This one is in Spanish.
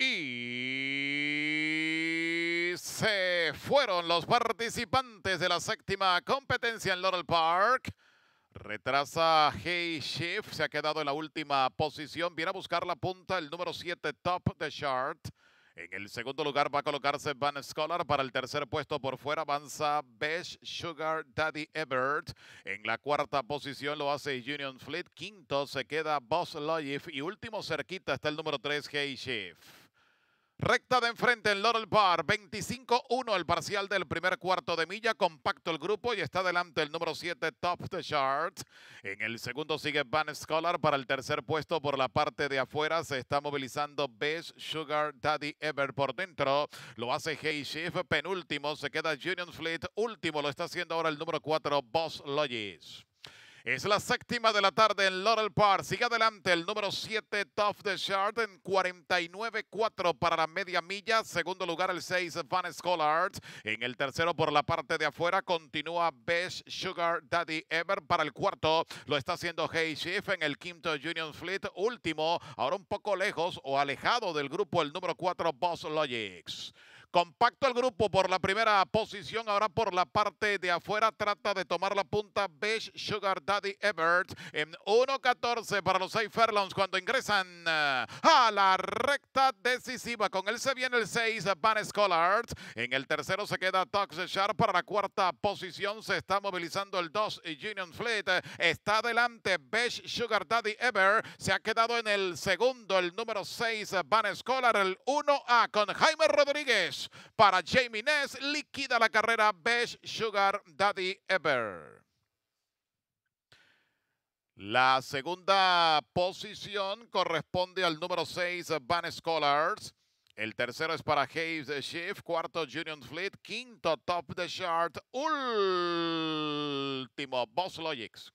Y se fueron los participantes de la séptima competencia en Laurel Park. Retrasa Hey Shift, se ha quedado en la última posición. Viene a buscar la punta el número 7, Top the Shard. En el segundo lugar va a colocarse Van Scholar. Para el tercer puesto por fuera avanza Best Sugar Daddy Ebert. En la cuarta posición lo hace Union Fleet. Quinto se queda Boss Logif. Y último cerquita está el número 3, Hey Shift. Recta de enfrente en Laurel Bar, 25-1 el parcial del primer cuarto de milla, compacto el grupo y está adelante el número 7 Top the Shard. En el segundo sigue Van Scholar para el tercer puesto por la parte de afuera se está movilizando Best Sugar Daddy Ever por dentro, lo hace Hey penúltimo se queda Union Fleet, último lo está haciendo ahora el número 4 Boss Logis. Es la séptima de la tarde en Laurel Park. Sigue adelante el número 7, Tough the Shard, en 49-4 para la media milla. Segundo lugar, el 6, Van Scholard. En el tercero, por la parte de afuera, continúa Best Sugar Daddy Ever. Para el cuarto, lo está haciendo Hey Shift. En el quinto, Union Fleet. Último, ahora un poco lejos o alejado del grupo, el número 4, Boss Logics. Compacto el grupo por la primera posición. Ahora por la parte de afuera trata de tomar la punta Beige Sugar Daddy Ebert en 1.14 para los 6 Furlongs cuando ingresan eh, a la recta decisiva. Con él se viene el 6 eh, Van Scholar. En el tercero se queda Tox Sharp para la cuarta posición. Se está movilizando el 2 Union Fleet. Está adelante Beige Sugar Daddy ever Se ha quedado en el segundo el número 6 Van Scholar. El 1A con Jaime Rodríguez para Jamie Ness. Liquida la carrera Best Sugar Daddy Ever. La segunda posición corresponde al número 6, Van Scholars. El tercero es para Hayes Shift, cuarto Union Fleet, quinto Top the Shard, último Boss Logics.